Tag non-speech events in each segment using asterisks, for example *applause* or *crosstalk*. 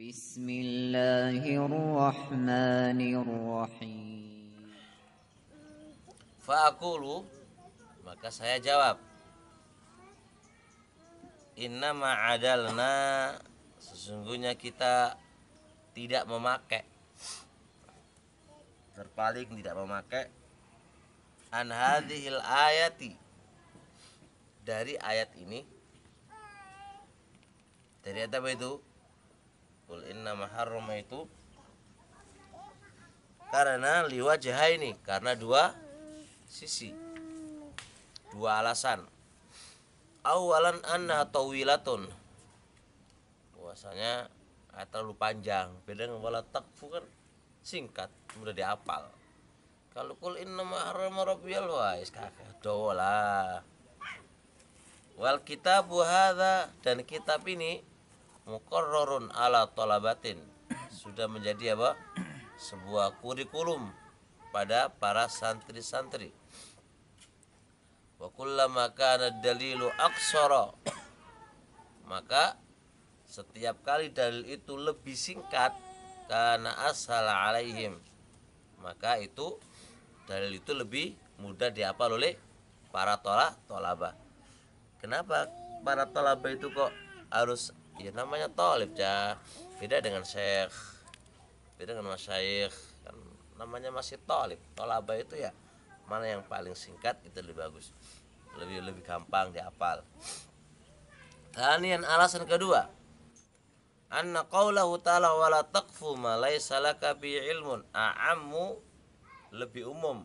Bismillahirrahmanirrahim. Fa'akulu Maka saya jawab Inna ma'adalna, Sesungguhnya kita Tidak memakai Terpaling tidak memakai Anhadhil ayati Dari ayat ini Dari ayat apa itu? nama harrama itu karena liwa jaha ini karena dua sisi dua alasan awalan anna tawilatun bahwasanya eh, terlalu panjang beda dengan wala takfu kan singkat mudah diapal kalau kul inna harrama rabbiyal wais kakak doa lah wal kitabu hadza dan kitab ini Mukorrorun ala tolabatin sudah menjadi apa sebuah kurikulum pada para santri-santri wakulla maka kana dalilu maka setiap kali dalil itu lebih singkat karena asal alaihim maka itu dalil itu lebih mudah dihafal oleh para tola tolaba kenapa para tolaba itu kok harus ya namanya tolib ya beda dengan syekh beda dengan masyaikh kan namanya masih tolib tolaba itu ya mana yang paling singkat itu lebih bagus lebih lebih gampang dihafal Tanian alasan kedua anna qawlahu ta'ala wala taqfu ma laysa laka bi ilmun a'ammu lebih umum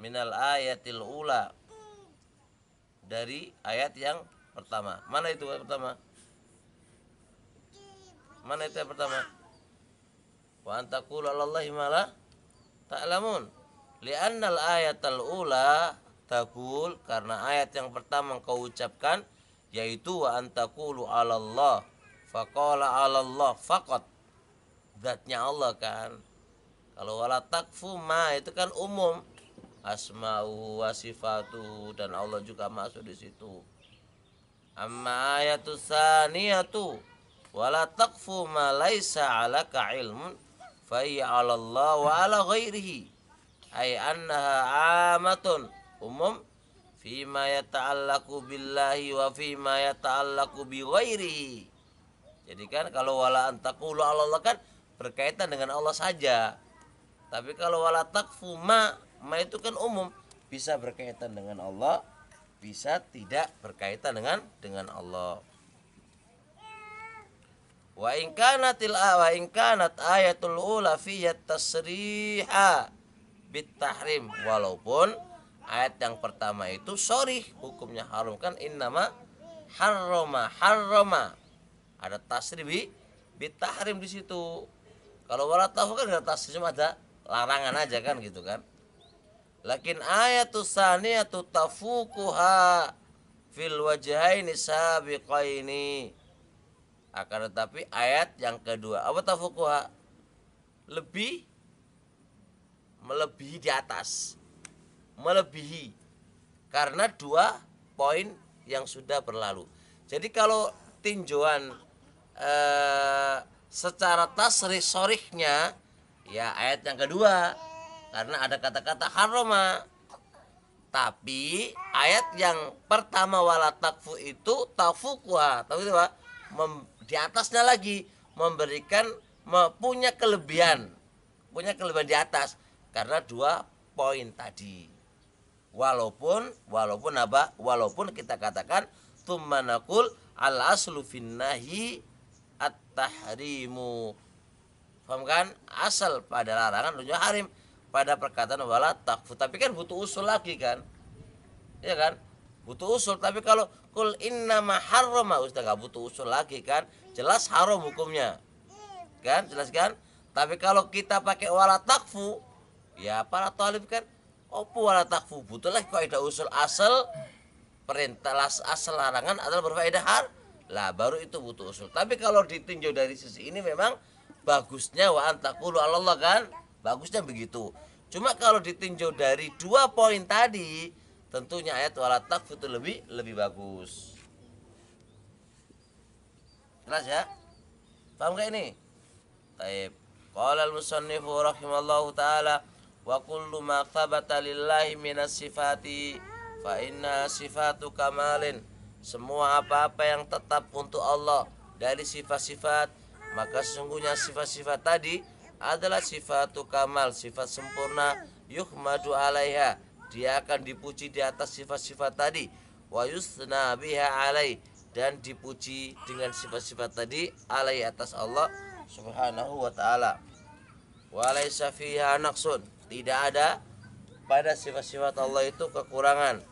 minal ayatil ula dari ayat yang pertama. Mana itu ayat pertama? Mana itu yang pertama? Wa antakulu alallahi malah ta'lamun. al-ayat al ula takul karena ayat yang pertama engkau ucapkan yaitu wa antakulu alallah faqala alallah faqat zatnya Allah kan kalau wala takfu ma itu kan umum asma'u wa sifatu dan Allah juga masuk di situ amma ayatu saniyatu wala taqfu ma laisa 'alaka ilmun fa hiya 'ala Allah wa 'ala ghairihi ay annaha 'amatun umum ma yata'allaqu billahi wa ma yata'allaqu bi ghairihi jadi kan kalau wala 'ala Allah kan berkaitan dengan Allah saja tapi kalau wala taqfu ma ma itu kan umum bisa berkaitan dengan Allah bisa tidak berkaitan dengan dengan Allah Wa in kanatil wa in kanat ayatul ula fiyat tasriha tahrim walaupun ayat yang pertama itu sorry hukumnya haram kan in nama harroma harroma ada tasribi tahrim di situ kalau wala tahu kan ada tasri cuma ada larangan aja kan gitu kan lakin ayatus saniyatu tafukuha fil wajhaini sabiqaini akan tetapi ayat yang kedua apa tafukuha lebih melebihi di atas melebihi karena dua poin yang sudah berlalu jadi kalau tinjauan eh, secara tasrih sorihnya ya ayat yang kedua karena ada kata-kata haroma tapi ayat yang pertama wala takfu itu tafuqwa tapi apa di atasnya lagi memberikan punya kelebihan punya kelebihan di atas karena dua poin tadi walaupun walaupun apa walaupun kita katakan tumanakul al aslu finnahi at tahrimu paham kan asal pada larangan lu harim pada perkataan wala takfu tapi kan butuh usul lagi kan ya kan butuh usul tapi kalau kul inna maharrama ustaz nggak butuh usul lagi kan jelas haram hukumnya kan jelas kan tapi kalau kita pakai wala takfu ya para talib kan opo wala takfu butuhlah kaidah usul asal perintah asal larangan adalah berfaedah har lah baru itu butuh usul tapi kalau ditinjau dari sisi ini memang bagusnya wa antakulu Allah kan bagusnya begitu cuma kalau ditinjau dari dua poin tadi tentunya ayat wala takfu itu lebih lebih bagus Jelas ya? Paham gak ini? Taib. Qala al-musannifu rahimallahu taala wa kullu ma thabata lillahi minas sifati fa inna sifatu kamalin. Semua apa-apa yang tetap untuk Allah dari sifat-sifat maka sesungguhnya sifat-sifat tadi adalah sifatu kamal, sifat sempurna yuhmadu alaiha. Dia akan dipuji di atas sifat-sifat tadi wa yusna biha alaihi dan dipuji dengan sifat-sifat tadi alai atas Allah Subhanahu wa taala. Walaisa fiha naqsun. Tidak ada pada sifat-sifat Allah itu kekurangan.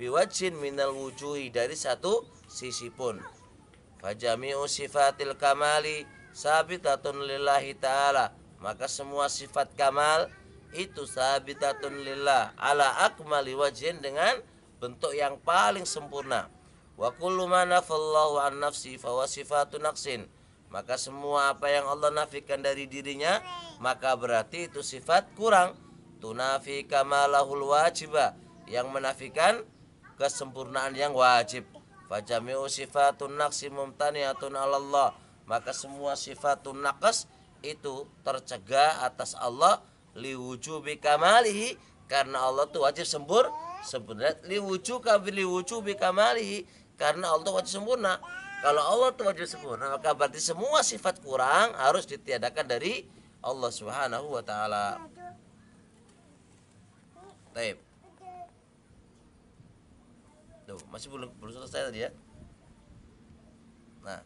Biwajin minal wujuhi dari satu sisi pun. Fajami'u sifatil kamali sabitatun lillahi ta'ala. Maka semua sifat kamal itu sabitatun lillah ala akmali wajin dengan bentuk yang paling sempurna. Wa kullu ma nafallahu an nafsi fawa sifatu naqsin. Maka semua apa yang Allah nafikan dari dirinya, maka berarti itu sifat kurang. Tunafi kamalahul wajibah. Yang menafikan kesempurnaan yang wajib. Fajami'u sifatun naqsi mumtani'atun Allah. Maka semua sifatun naqas itu tercegah atas Allah liwujubi kamalihi karena Allah tuh wajib sempur sebenarnya liwujubi liwujubi kamalihi karena Allah wajib sempurna. Kalau Allah itu wajib sempurna, maka berarti semua sifat kurang harus ditiadakan dari Allah Subhanahu wa taala. Baik. Tuh, masih belum belum selesai tadi ya. Nah,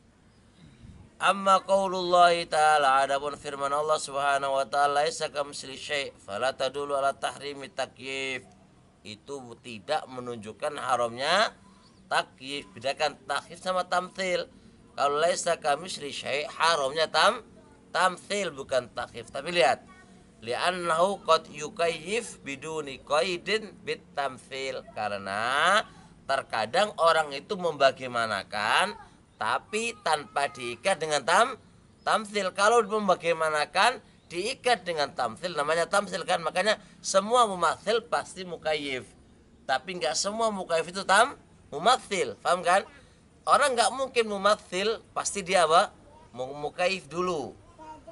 Amma qaulullahi ta'ala adapun firman Allah Subhanahu wa ta'ala laisa kamitsli syai' fala tadullu ala tahrimi takyif. Itu tidak menunjukkan haramnya takyif bedakan takyif sama tamthil kalau laisa kamisri syai' haramnya tam tamthil bukan takyif tapi lihat li'annahu qad yukayyif biduni qaidin bit tamthil karena terkadang orang itu membagaimanakan tapi tanpa diikat dengan tam tamthil kalau membagaimanakan diikat dengan tamsil namanya tamsil kan makanya semua mumathil pasti mukayif tapi nggak semua mukayif itu tam mumathil paham kan orang nggak mungkin mumathil pasti dia apa mukaif dulu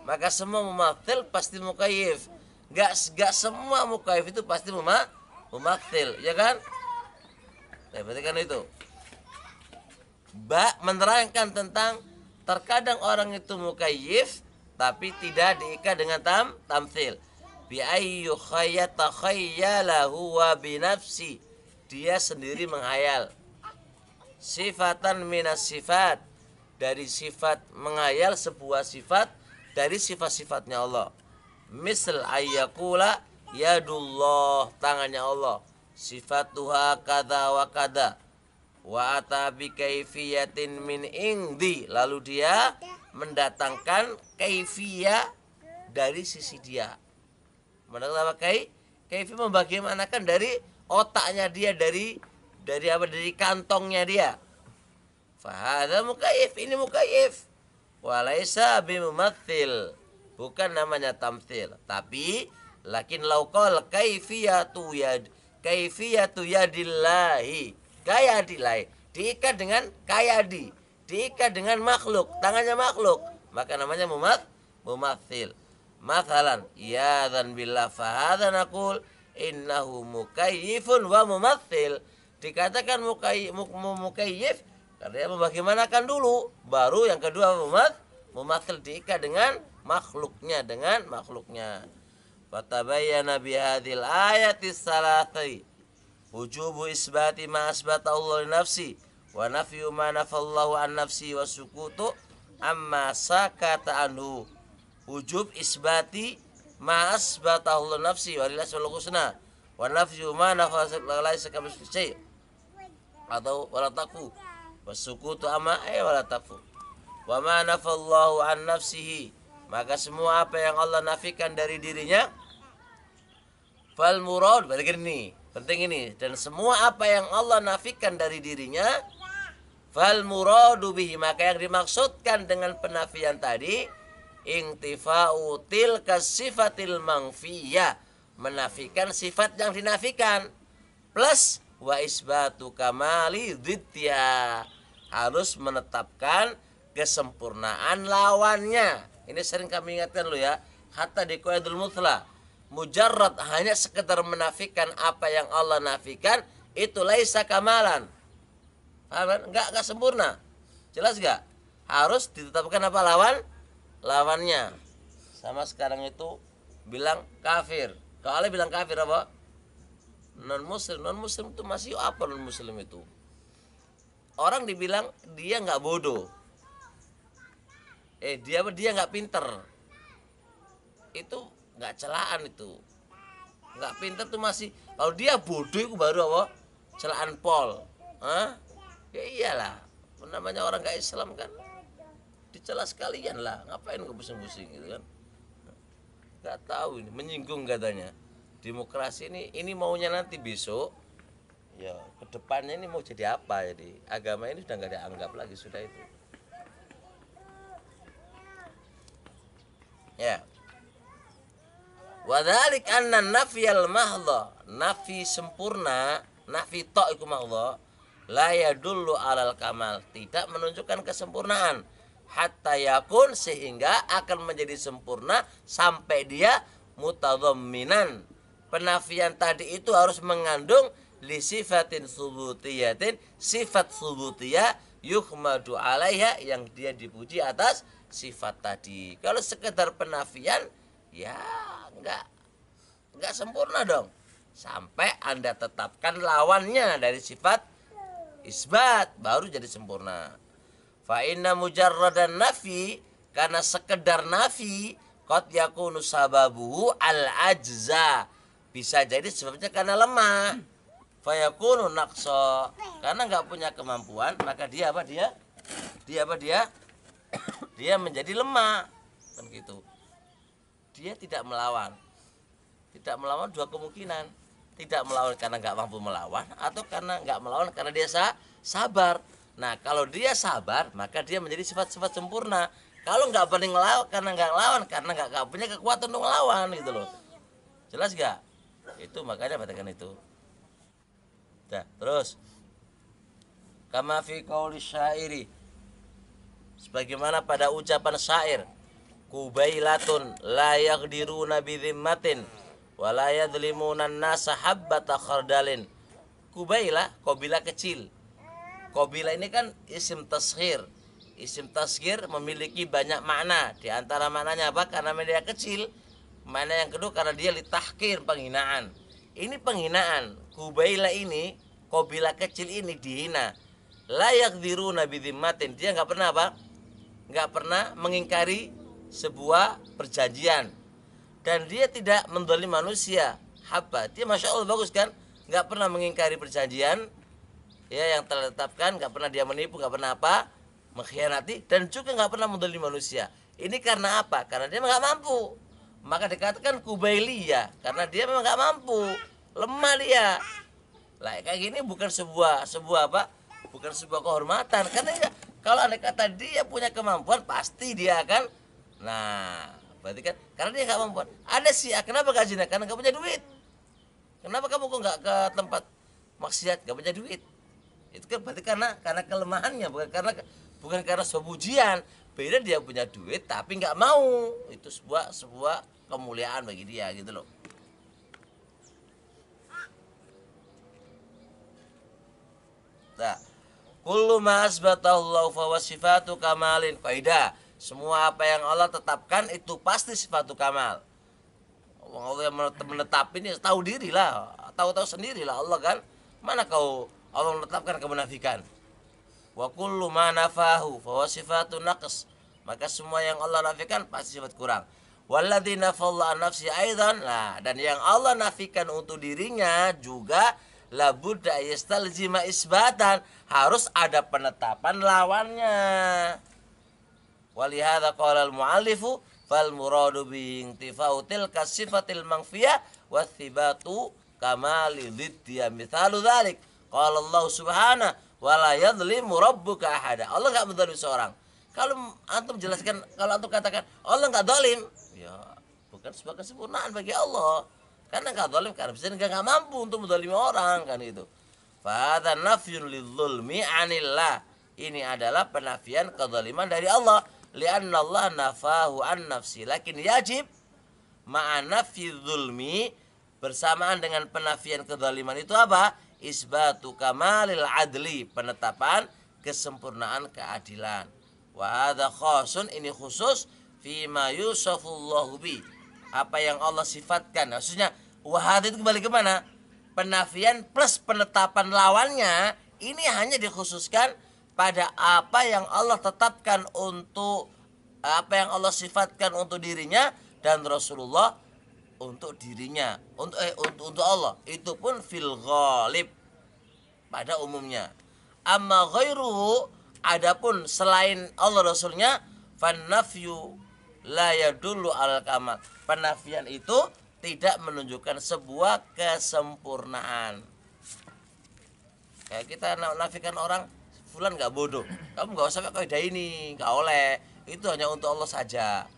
maka semua mumathil pasti mukaif nggak nggak semua mukaif itu pasti muma mumathil ya kan nah, berarti kan itu Ba menerangkan tentang terkadang orang itu mukayif tapi tidak diikat dengan tam tamthil bi ayyu khayyata khayyalahu wa binafsi dia sendiri menghayal sifatan minas sifat dari sifat mengayal sebuah sifat dari sifat-sifatnya Allah misal ya yadullah tangannya Allah tuha kada wa kada wa atabi kaifiyatin min ingdi lalu dia mendatangkan kaifiyah dari sisi dia mendatangkan apa kai kaifi membagaimanakan dari otaknya dia dari dari apa dari kantongnya dia fahadha mukayif ini mukayif walaisa bimumathil bukan namanya tamthil tapi lakin laukol kaifiyatu yad kaifiyatu yadillahi kaya dilahi diikat dengan kaya di diikat dengan makhluk tangannya makhluk maka namanya mumat mumathil Mathalan Ya dan bila fahadan akul Innahu mukayifun wa mumathil dikatakan mukai mukayyif karena dia membagaimanakan dulu baru yang kedua memak memakil diikat dengan makhluknya dengan makhluknya Nabi Hadil ayati salati wujubu isbati ma asbata Allah li nafsi wa nafiyu ma nafallahu an nafsi wa sukutu amma sakata anhu wujub isbati ma asbata Allah nafsi wa lillahi husna wa nafiyu ma nafallahu laisa kamitsli syai' atau walataku tu ama eh walataku wa ma nafallahu an nafsihi maka semua apa yang Allah nafikan dari dirinya fal murad balik ini penting ini dan semua apa yang Allah nafikan dari dirinya fal muradu bihi maka yang dimaksudkan dengan penafian tadi intifa'u tilka sifatil mangfiyah menafikan sifat yang dinafikan plus wa isbatu kamali ditya harus menetapkan kesempurnaan lawannya ini sering kami ingatkan lo ya hatta di qaidul mutla mujarrad hanya sekedar menafikan apa yang Allah nafikan itu laisa kamalan paham enggak kan? enggak sempurna jelas enggak harus ditetapkan apa lawan lawannya sama sekarang itu bilang kafir kalau bilang kafir apa non muslim non muslim itu masih oh, apa non muslim itu orang dibilang dia nggak bodoh eh dia dia nggak pinter itu nggak celaan itu nggak pinter tuh masih kalau dia bodoh itu baru apa celaan pol Hah? ya iyalah namanya orang nggak Islam kan dicela sekalian lah ngapain gue pusing-pusing gitu kan nggak tahu ini menyinggung katanya demokrasi ini ini maunya nanti besok ya kedepannya ini mau jadi apa jadi agama ini sudah nggak dianggap lagi sudah itu ya wadalik anna al mahdha nafi sempurna nafi tok iku mahdha la yadullu alal kamal tidak menunjukkan kesempurnaan hatta yakun sehingga akan menjadi sempurna sampai dia mutadhamminan penafian tadi itu harus mengandung li sifatin subutiyatin sifat subutiyah yuhmadu alaiha yang dia dipuji atas sifat tadi. Kalau sekedar penafian ya enggak enggak sempurna dong. Sampai Anda tetapkan lawannya dari sifat isbat baru jadi sempurna. Fa inna mujarradan nafi karena sekedar nafi qad yakunu sababuhu al ajza bisa jadi sebabnya karena lemah. Fayakunu nakso Karena nggak punya kemampuan, maka dia apa dia? Dia apa dia? *coughs* Dia menjadi lemah. Kan gitu. Dia tidak melawan. Tidak melawan dua kemungkinan. Tidak melawan karena nggak mampu melawan atau karena nggak melawan karena dia sabar. Nah, kalau dia sabar, maka dia menjadi sifat-sifat sempurna kalau nggak berani ngelawan karena nggak lawan karena nggak punya kekuatan untuk melawan gitu loh jelas gak itu makanya katakan itu nah, terus kama fi qauli syairi sebagaimana pada ucapan syair kubailatun la yaqdiruna bi dhimmatin wa la an nasa habbata khardalin kubaila kobila kecil kobila ini kan isim tashir isim tasgir memiliki banyak makna di antara maknanya apa karena dia kecil Mana yang kedua karena dia ditahkir penghinaan. Ini penghinaan. Kubaila ini, kobila kecil ini dihina. Layak diru nabi dimatin. Dia nggak pernah apa? Nggak pernah mengingkari sebuah perjanjian. Dan dia tidak mendolim manusia. apa Dia masya Allah bagus kan? Nggak pernah mengingkari perjanjian ya yang telah ditetapkan nggak pernah dia menipu nggak pernah apa mengkhianati dan juga nggak pernah menduli manusia ini karena apa karena dia nggak mampu maka dikatakan kubailia ya, karena dia memang nggak mampu lemah dia lah kayak gini bukan sebuah sebuah apa bukan sebuah kehormatan karena ya, kalau ada kata dia punya kemampuan pasti dia akan nah berarti kan karena dia nggak mampu ada sih ah, kenapa gak zina karena nggak punya duit kenapa kamu kok nggak ke tempat maksiat nggak punya duit itu kan berarti karena karena kelemahannya bukan karena bukan karena sebuah beda dia punya duit tapi nggak mau itu sebuah sebuah kemuliaan bagi dia gitu loh nah kullu ma asbatallahu fa sifatu kamalin kaidah semua apa yang Allah tetapkan itu pasti sifatu kamal Allah yang menetapin ya tahu diri lah tahu-tahu sendiri lah Allah kan mana kau Allah menetapkan kemunafikan wa kullu ma nafahu fa sifatu naqs maka semua yang Allah nafikan pasti sifat kurang Walladzi nafallahu nafsi aidan. Nah, dan yang Allah nafikan untuk dirinya juga budda yastalzima isbatan, harus ada penetapan lawannya. Walihada qala al-muallifu fal muradu bi intifau tilka sifatil manfiyah wa thibatu kamali lidya misalu dzalik. Qala Allah subhanahu wa la yadhlimu rabbuka ahada. Allah enggak menzalimi seorang. Kalau antum jelaskan, kalau antum katakan Allah enggak dolim, ya bukan sebuah kesempurnaan bagi Allah karena nggak zalim karena bisa nggak nggak mampu untuk mendolimi orang kan itu fadha nafyun lidzulmi anillah ini adalah penafian kezaliman dari Allah lianna Allah nafahu an nafsi lakin yajib ma'anafi zulmi bersamaan dengan penafian kezaliman itu apa isbatu kamalil adli penetapan kesempurnaan keadilan wa khusun ini khusus fima yusafullahu bi apa yang Allah sifatkan maksudnya wahad itu kembali kemana? penafian plus penetapan lawannya ini hanya dikhususkan pada apa yang Allah tetapkan untuk apa yang Allah sifatkan untuk dirinya dan Rasulullah untuk dirinya untuk eh, untuk, untuk Allah itu pun fil ghalib pada umumnya amma ghairuhu adapun selain Allah Rasulnya fan nafyu la dulu al kamal. Penafian itu tidak menunjukkan sebuah kesempurnaan. Kayak kita nafikan orang fulan nggak bodoh. Kamu nggak usah pakai ini, nggak oleh. Itu hanya untuk Allah saja.